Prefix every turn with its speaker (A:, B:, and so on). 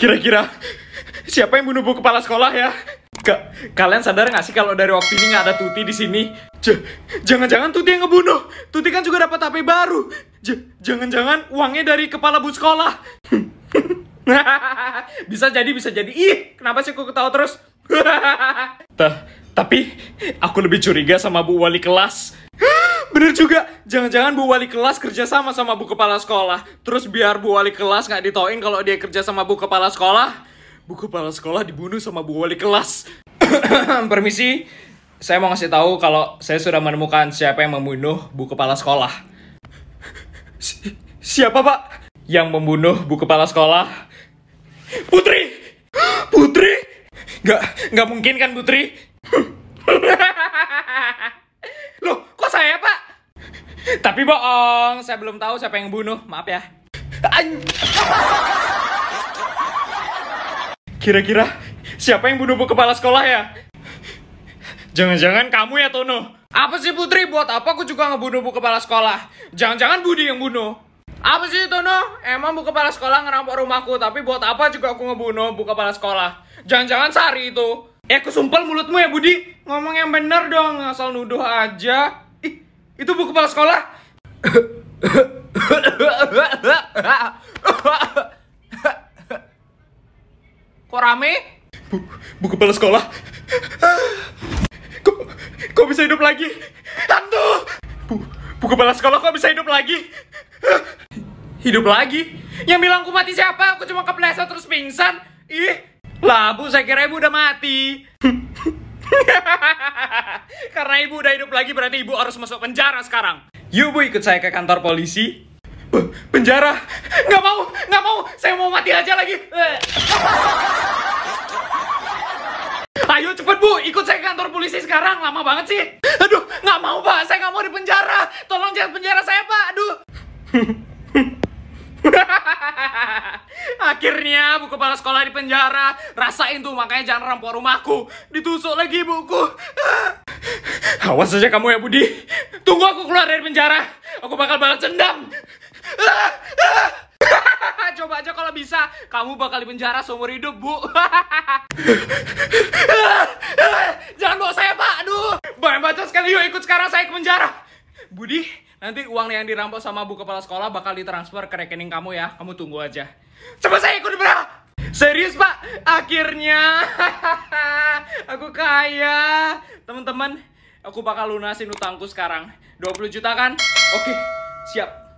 A: Kira-kira siapa yang bunuh bu kepala sekolah ya? Ka kalian sadar nggak sih kalau dari waktu ini nggak ada Tuti di sini? Jangan-jangan Tuti yang ngebunuh. Tuti kan juga dapat HP baru. Jangan-jangan uangnya dari kepala bu sekolah. bisa jadi, bisa jadi. Ih, kenapa sih aku ketawa terus? tapi aku lebih curiga sama Bu Wali kelas. Bener juga, jangan-jangan Bu Wali kelas kerja sama sama Bu Kepala Sekolah. Terus biar Bu Wali kelas nggak ditoin kalau dia kerja sama Bu Kepala Sekolah. Bu Kepala Sekolah dibunuh sama Bu Wali kelas. Permisi, saya mau ngasih tahu kalau saya sudah menemukan siapa yang membunuh Bu Kepala Sekolah. Si siapa pak? Yang membunuh Bu Kepala Sekolah? Putri! Putri! Gak, gak mungkin kan Putri? Tapi bohong, saya belum tahu siapa yang bunuh. Maaf ya. Kira-kira siapa yang bunuh bu kepala sekolah ya? Jangan-jangan kamu ya Tono. Apa sih Putri? Buat apa aku juga ngebunuh bu kepala sekolah? Jangan-jangan Budi yang bunuh. Apa sih Tono? Emang bu kepala sekolah ngerampok rumahku, tapi buat apa juga aku ngebunuh bu kepala sekolah? Jangan-jangan Sari itu. Eh, aku sumpel mulutmu ya Budi. Ngomong yang bener dong, asal nuduh aja. Ih, itu bu kepala sekolah. Kok rame? Bu, bu kepala sekolah. Kok, kok bisa hidup lagi? Hantu! Bu, bu kepala sekolah kok bisa hidup lagi? Hidup lagi? Yang bilang aku mati siapa? Aku cuma kepleset terus pingsan. Ih, lah bu, saya kira ibu udah mati. Karena ibu udah hidup lagi berarti ibu harus masuk penjara sekarang. Yuk bu ikut saya ke kantor polisi. Eh, penjara? Nggak mau, nggak mau. Saya mau mati aja lagi. Eh. Ayo cepet bu, ikut saya ke kantor polisi sekarang. Lama banget sih. Aduh, nggak mau pak. Saya nggak mau di penjara. Tolong jangan penjara saya pak. Aduh. Akhirnya bu kepala sekolah di penjara Rasain tuh makanya jangan rampok rumahku Ditusuk lagi buku Awas saja kamu ya Budi. Tunggu aku keluar dari penjara. Aku bakal balas dendam. Coba aja kalau bisa, kamu bakal di penjara seumur hidup, Bu. Jangan bawa saya, Pak. Aduh. Bang baca sekali yuk ikut sekarang saya ke penjara. Budi, nanti uang yang dirampok sama Bu kepala sekolah bakal ditransfer ke rekening kamu ya. Kamu tunggu aja. Coba saya ikut berapa? Serius pak, akhirnya aku kaya. Teman-teman, Aku bakal lunasin utangku sekarang. 20 juta kan? Oke, siap.